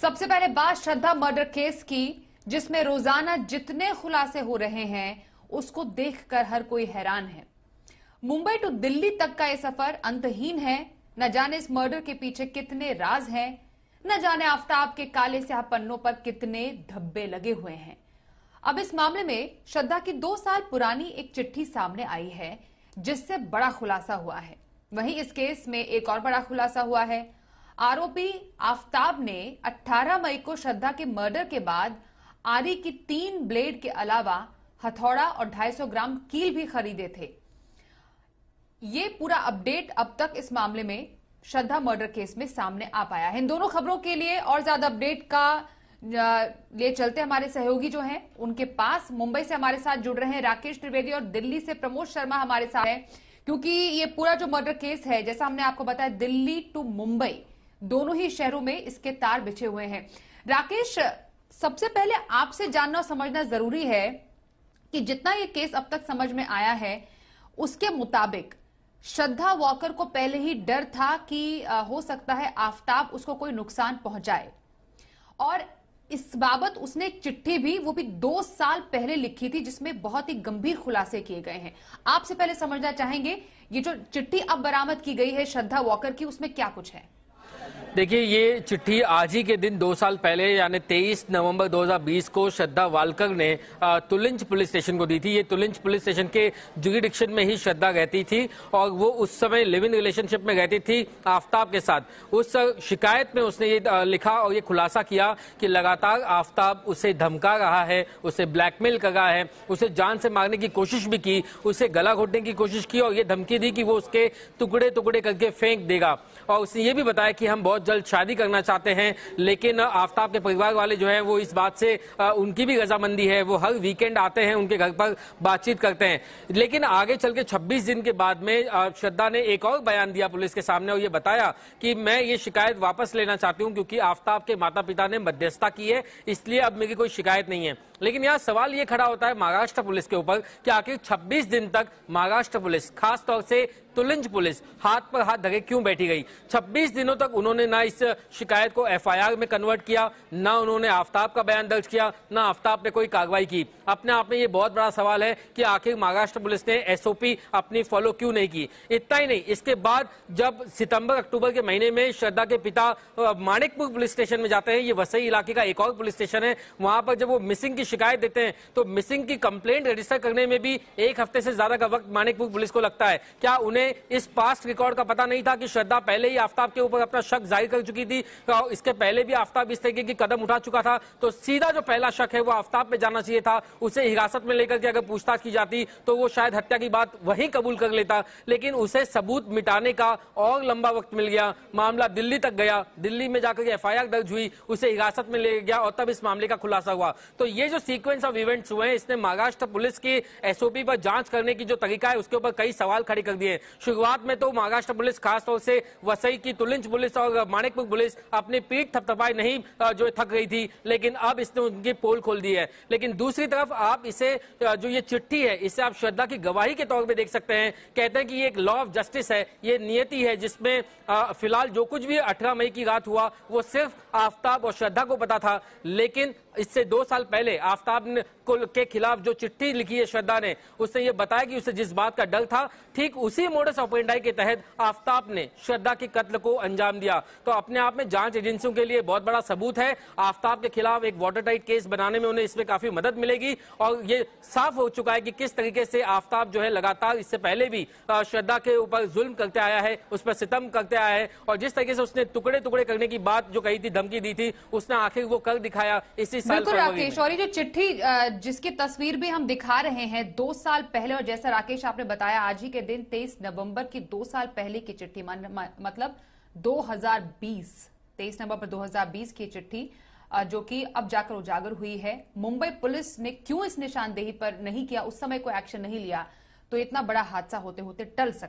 सबसे पहले बात श्रद्धा मर्डर केस की जिसमें रोजाना जितने खुलासे हो रहे हैं उसको देखकर हर कोई हैरान है मुंबई टू दिल्ली तक का यह सफर अंतहीन है न जाने इस मर्डर के पीछे कितने राज हैं न जाने आफ्ताब के काले स्याह पन्नों पर कितने धब्बे लगे हुए हैं अब इस मामले में श्रद्धा की दो साल पुरानी एक चिट्ठी सामने आई है जिससे बड़ा खुलासा हुआ है वहीं इस केस में एक और बड़ा खुलासा हुआ है आरोपी आफताब ने 18 मई को श्रद्धा के मर्डर के बाद आरी की तीन ब्लेड के अलावा हथौड़ा और 250 ग्राम कील भी खरीदे थे ये पूरा अपडेट अब तक इस मामले में श्रद्धा मर्डर केस में सामने आ पाया है इन दोनों खबरों के लिए और ज्यादा अपडेट का ले चलते हमारे सहयोगी जो हैं उनके पास मुंबई से हमारे साथ जुड़ रहे हैं राकेश त्रिवेदी और दिल्ली से प्रमोद शर्मा हमारे साथ हैं क्योंकि ये पूरा जो मर्डर केस है जैसा हमने आपको बताया दिल्ली टू मुंबई दोनों ही शहरों में इसके तार बिछे हुए हैं राकेश सबसे पहले आपसे जानना और समझना जरूरी है कि जितना ये केस अब तक समझ में आया है उसके मुताबिक श्रद्धा वॉकर को पहले ही डर था कि हो सकता है आफ्ताब उसको कोई नुकसान पहुंचाए और इस बाबत उसने एक चिट्ठी भी वो भी दो साल पहले लिखी थी जिसमें बहुत ही गंभीर खुलासे किए गए हैं आपसे पहले समझना चाहेंगे ये जो चिट्ठी अब बरामद की गई है श्रद्धा वॉकर की उसमें क्या कुछ है देखिए ये चिट्ठी आज ही के दिन दो साल पहले यानी 23 नवंबर 2020 को श्रद्धा वालकर ने तुलिंज पुलिस स्टेशन को दी थी ये तुलिंच पुलिस स्टेशन के जुगिडिक्शन में ही श्रद्धा रहती थी और वो उस समय लिविंग रिलेशनशिप में रहती थी आफ्ताब के साथ उस शिकायत में उसने ये लिखा और ये खुलासा किया कि लगातार आफ्ताब उसे धमका रहा है उसे ब्लैकमेल कर रहा है उसे जान से मारने की कोशिश भी की उसे गला घोटने की कोशिश की और ये धमकी दी कि वो उसके टुकड़े टुकड़े करके फेंक देगा और उसने ये भी बताया कि हम बहुत जल्द शादी करना चाहते हैं लेकिन आफ्ताब के परिवार वाले जो है वो इस बात से उनकी भी रजामंदी है वो हर वीकेंड आते हैं उनके घर पर बातचीत करते हैं लेकिन आगे चल के छब्बीस दिन के बाद में श्रद्धा ने एक और बयान दिया पुलिस के सामने और ये बताया कि मैं ये शिकायत वापस लेना चाहती हूँ क्योंकि आफ्ताब के माता पिता ने मध्यस्थता की है इसलिए अब मेरी कोई शिकायत नहीं है लेकिन यहाँ सवाल ये खड़ा होता है महाराष्ट्र पुलिस के ऊपर कि आखिर 26 दिन तक महाराष्ट्र पुलिस खासतौर से तुलंज पुलिस हाथ पर हाथ धगे क्यों बैठी गई 26 दिनों तक उन्होंने ना इस शिकायत को एफआईआर में कन्वर्ट किया ना उन्होंने आफ्ताब का बयान दर्ज किया ना आफ्ताब ने कोई कार्रवाई की अपने आप में ये बहुत बड़ा सवाल है कि आखिर महाराष्ट्र पुलिस ने एसओपी अपनी फॉलो क्यों नहीं की इतना ही नहीं इसके बाद जब सितंबर अक्टूबर के महीने में श्रद्धा के पिता माणिकपुर पुलिस स्टेशन में जाते हैं ये वसई इलाके का एक और पुलिस स्टेशन है वहां पर जब वो मिसिंग की शिकायत देते हैं तो मिसिंग की कंप्लेंट रजिस्टर करने में भी एक हफ्ते से ज्यादा का वक्त माणिकपुर पुलिस को लगता है क्या उन्हें उन्हें इस पास्ट रिकॉर्ड का पता नहीं था कि श्रद्धा पहले ही आफ्ताब के ऊपर अपना शक जाहिर कर चुकी थी इसके पहले भी आफ्ताब इस तरीके की कदम उठा चुका था तो सीधा जो पहला शक है वो आफ्ताब पे जाना चाहिए था उसे हिरासत में लेकर के अगर पूछताछ की जाती तो वो शायद हत्या की बात वही कबूल कर लेता लेकिन उसे सबूत मिटाने का और लंबा वक्त मिल गया मामला दिल्ली तक गया दिल्ली में जाकर एफ आई दर्ज हुई उसे हिरासत में ले गया और तब इस मामले का खुलासा हुआ तो ये जो सीक्वेंस ऑफ इवेंट्स हुए इसने महाराष्ट्र पुलिस की एसओपी पर जांच करने की जो तरीका है उसके ऊपर कई सवाल खड़े कर दिए शुरुआत में तो महाराष्ट्र पुलिस खासतौर से वसई की तुलिंच तो पुलिस और माणिकपुर पुलिस अपनी पीठ थपथपाई नहीं जो थक गई थी लेकिन अब इसने उनकी पोल खोल दी है लेकिन दूसरी तरफ आप इसे जो ये चिट्ठी है इसे आप श्रद्धा की गवाही के तौर पर देख सकते हैं कहते हैं कि ये एक लॉ ऑफ जस्टिस है ये नियति है जिसमें फिलहाल जो कुछ भी अठारह मई की रात हुआ वो सिर्फ आफ्ताब और श्रद्धा को पता था लेकिन इससे दो साल पहले आफ्ताब ने के खिलाफ जो चिट्ठी लिखी है श्रद्धा ने उसने ये बताया कि उसे जिस बात का डर था ठीक उसी मोडस ऑपेंडाई के तहत आफ्ताब ने श्रद्धा के कत्ल को अंजाम दिया तो अपने आप में जांच एजेंसियों के लिए बहुत बड़ा सबूत है आफ्ताब के खिलाफ एक वाटर टाइट केस बनाने में उन्हें इसमें काफी मदद मिलेगी और ये साफ हो चुका है कि किस तरीके से आफ्ताब जो है लगातार इससे पहले भी श्रद्धा के ऊपर जुल्म करते आया है उस पर सितम करते आया है और जिस तरीके से उसने टुकड़े टुकड़े करने की बात जो कही थी धमकी दी थी उसने आखिर वो कल दिखाया इसी साल बिल्कुल राकेश और ये जो चिट्ठी जिसकी तस्वीर भी हम दिखा रहे हैं दो साल पहले और जैसा राकेश आपने बताया आज ही के दिन तेईस नवंबर की दो साल पहले की चिट्ठी मतलब 2020 तेईस नवंबर 2020 की चिट्ठी जो कि अब जाकर उजागर हुई है मुंबई पुलिस ने क्यों इस निशानदेही पर नहीं किया उस समय कोई एक्शन नहीं लिया तो इतना बड़ा हादसा होते होते टल सकता